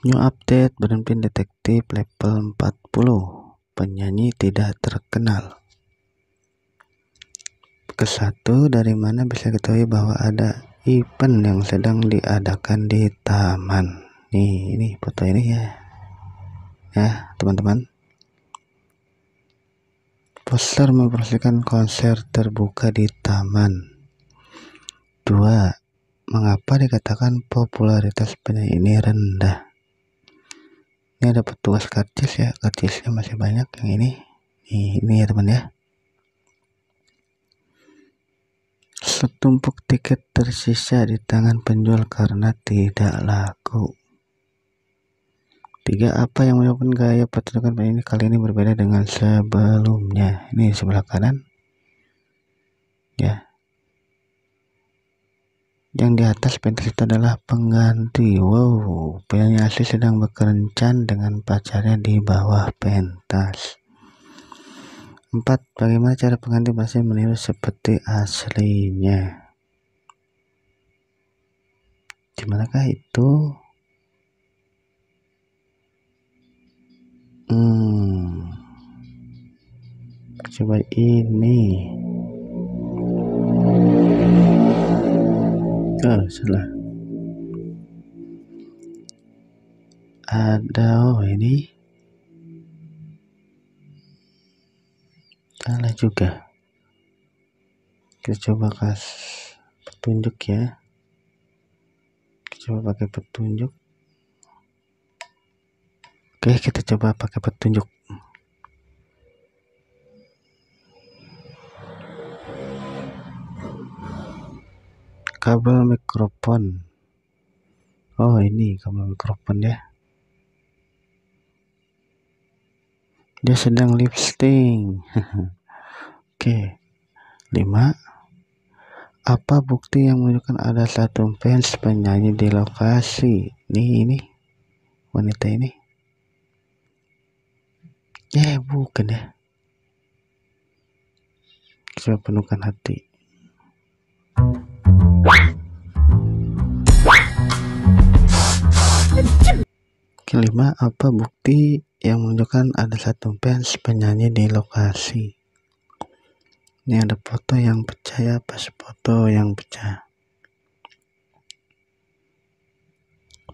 New update Berhenti Detektif level 40 Penyanyi tidak terkenal Kesatu dari mana bisa ketahui bahwa ada event yang sedang diadakan di taman Nih ini foto ini ya Ya teman-teman Poster mempersiapkan konser terbuka di taman Dua, Mengapa dikatakan popularitas penyanyi ini rendah? ini ada petugas karcis ya karcisnya masih banyak yang ini ini, ini ya teman ya setumpuk tiket tersisa di tangan penjual karena tidak laku tiga apa yang menyebabkan gaya pertunjukan ini kali ini berbeda dengan sebelumnya ini sebelah kanan Yang di atas pentas itu adalah pengganti. Wow, penyanyi asli sedang berkerencan dengan pacarnya di bawah pentas. Empat. Bagaimana cara pengganti pasti meniru seperti aslinya? Dimanakah itu? Hmm. Coba ini. oh salah ada oh ini salah juga kita coba kas petunjuk ya kita coba pakai petunjuk oke kita coba pakai petunjuk kabel mikrofon oh ini kabel mikrofon ya dia sedang lipsting oke lima apa bukti yang menunjukkan ada satu fans penyanyi di lokasi nih ini wanita ini ya bukan ya sudah penuhkan hati Kelima, apa bukti yang menunjukkan ada satu fans penyanyi di lokasi? Ini ada foto yang pecah ya, pas foto yang pecah.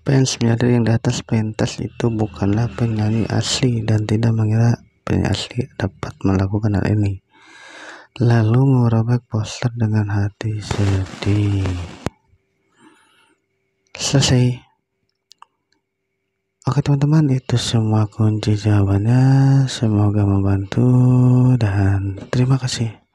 Fans menyadari yang di atas pentas itu bukanlah penyanyi asli dan tidak mengira penyanyi asli dapat melakukan hal ini. Lalu merobek poster dengan hati sedih. Selesai. Oke teman-teman itu semua kunci jawabannya semoga membantu dan terima kasih